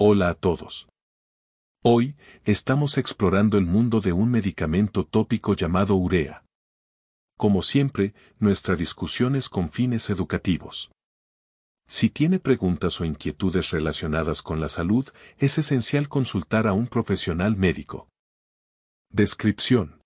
Hola a todos. Hoy, estamos explorando el mundo de un medicamento tópico llamado urea. Como siempre, nuestra discusión es con fines educativos. Si tiene preguntas o inquietudes relacionadas con la salud, es esencial consultar a un profesional médico. Descripción.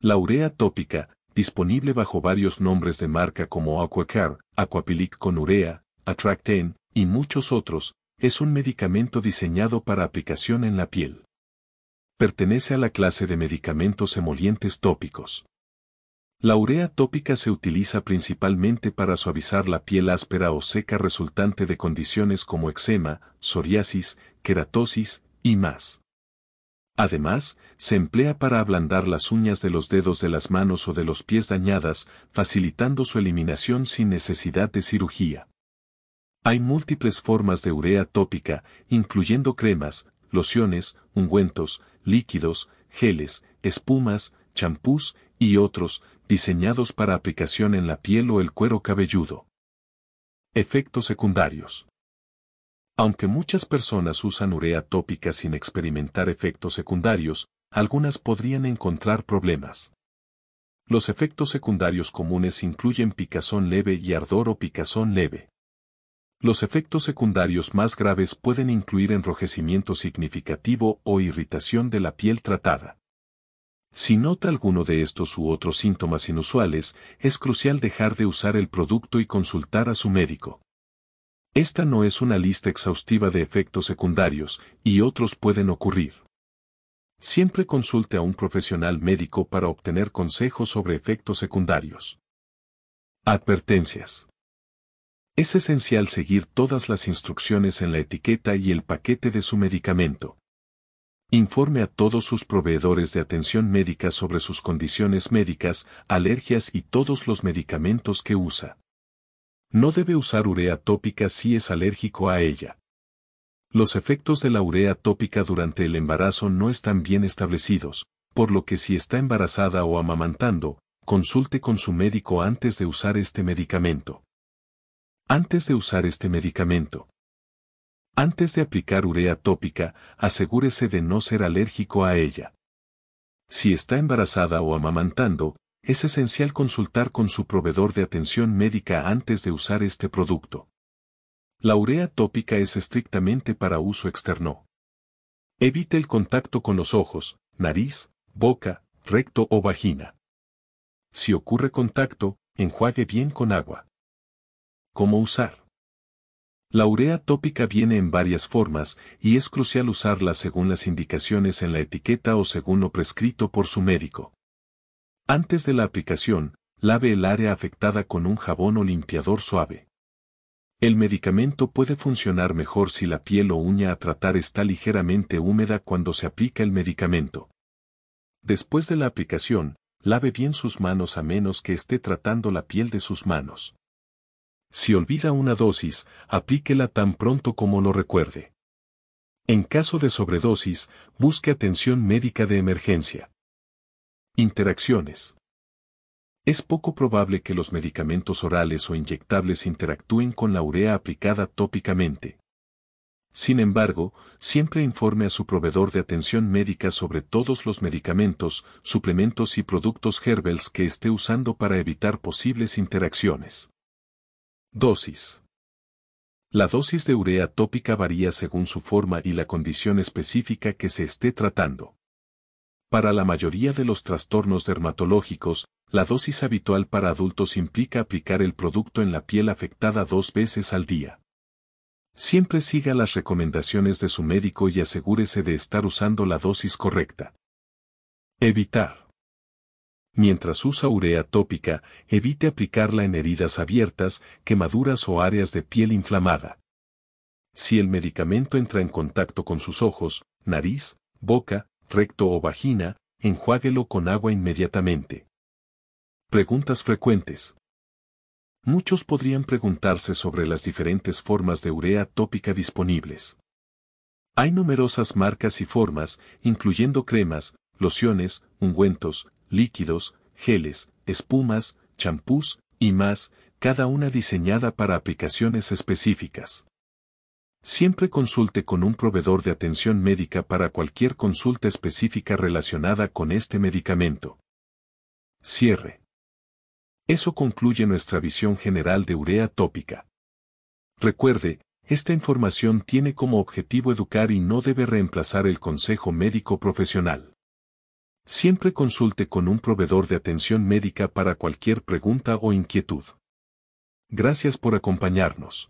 La urea tópica, disponible bajo varios nombres de marca como Aquacar, Aquapilic con urea, Attractane, y muchos otros, es un medicamento diseñado para aplicación en la piel. Pertenece a la clase de medicamentos emolientes tópicos. La urea tópica se utiliza principalmente para suavizar la piel áspera o seca resultante de condiciones como eczema, psoriasis, queratosis y más. Además, se emplea para ablandar las uñas de los dedos de las manos o de los pies dañadas, facilitando su eliminación sin necesidad de cirugía. Hay múltiples formas de urea tópica, incluyendo cremas, lociones, ungüentos, líquidos, geles, espumas, champús y otros, diseñados para aplicación en la piel o el cuero cabelludo. Efectos secundarios. Aunque muchas personas usan urea tópica sin experimentar efectos secundarios, algunas podrían encontrar problemas. Los efectos secundarios comunes incluyen picazón leve y ardor o picazón leve. Los efectos secundarios más graves pueden incluir enrojecimiento significativo o irritación de la piel tratada. Si nota alguno de estos u otros síntomas inusuales, es crucial dejar de usar el producto y consultar a su médico. Esta no es una lista exhaustiva de efectos secundarios, y otros pueden ocurrir. Siempre consulte a un profesional médico para obtener consejos sobre efectos secundarios. Advertencias. Es esencial seguir todas las instrucciones en la etiqueta y el paquete de su medicamento. Informe a todos sus proveedores de atención médica sobre sus condiciones médicas, alergias y todos los medicamentos que usa. No debe usar urea tópica si es alérgico a ella. Los efectos de la urea tópica durante el embarazo no están bien establecidos, por lo que si está embarazada o amamantando, consulte con su médico antes de usar este medicamento. Antes de usar este medicamento. Antes de aplicar urea tópica, asegúrese de no ser alérgico a ella. Si está embarazada o amamantando, es esencial consultar con su proveedor de atención médica antes de usar este producto. La urea tópica es estrictamente para uso externo. Evite el contacto con los ojos, nariz, boca, recto o vagina. Si ocurre contacto, enjuague bien con agua. ¿Cómo usar? La urea tópica viene en varias formas y es crucial usarla según las indicaciones en la etiqueta o según lo prescrito por su médico. Antes de la aplicación, lave el área afectada con un jabón o limpiador suave. El medicamento puede funcionar mejor si la piel o uña a tratar está ligeramente húmeda cuando se aplica el medicamento. Después de la aplicación, lave bien sus manos a menos que esté tratando la piel de sus manos. Si olvida una dosis, aplíquela tan pronto como lo recuerde. En caso de sobredosis, busque atención médica de emergencia. Interacciones. Es poco probable que los medicamentos orales o inyectables interactúen con la urea aplicada tópicamente. Sin embargo, siempre informe a su proveedor de atención médica sobre todos los medicamentos, suplementos y productos herbels que esté usando para evitar posibles interacciones. Dosis. La dosis de urea tópica varía según su forma y la condición específica que se esté tratando. Para la mayoría de los trastornos dermatológicos, la dosis habitual para adultos implica aplicar el producto en la piel afectada dos veces al día. Siempre siga las recomendaciones de su médico y asegúrese de estar usando la dosis correcta. Evitar mientras usa urea tópica, evite aplicarla en heridas abiertas, quemaduras o áreas de piel inflamada. Si el medicamento entra en contacto con sus ojos, nariz, boca, recto o vagina, enjuáguelo con agua inmediatamente. Preguntas frecuentes. Muchos podrían preguntarse sobre las diferentes formas de urea tópica disponibles. Hay numerosas marcas y formas, incluyendo cremas, lociones, ungüentos, líquidos, geles, espumas, champús, y más, cada una diseñada para aplicaciones específicas. Siempre consulte con un proveedor de atención médica para cualquier consulta específica relacionada con este medicamento. Cierre. Eso concluye nuestra visión general de urea tópica. Recuerde, esta información tiene como objetivo educar y no debe reemplazar el consejo médico profesional. Siempre consulte con un proveedor de atención médica para cualquier pregunta o inquietud. Gracias por acompañarnos.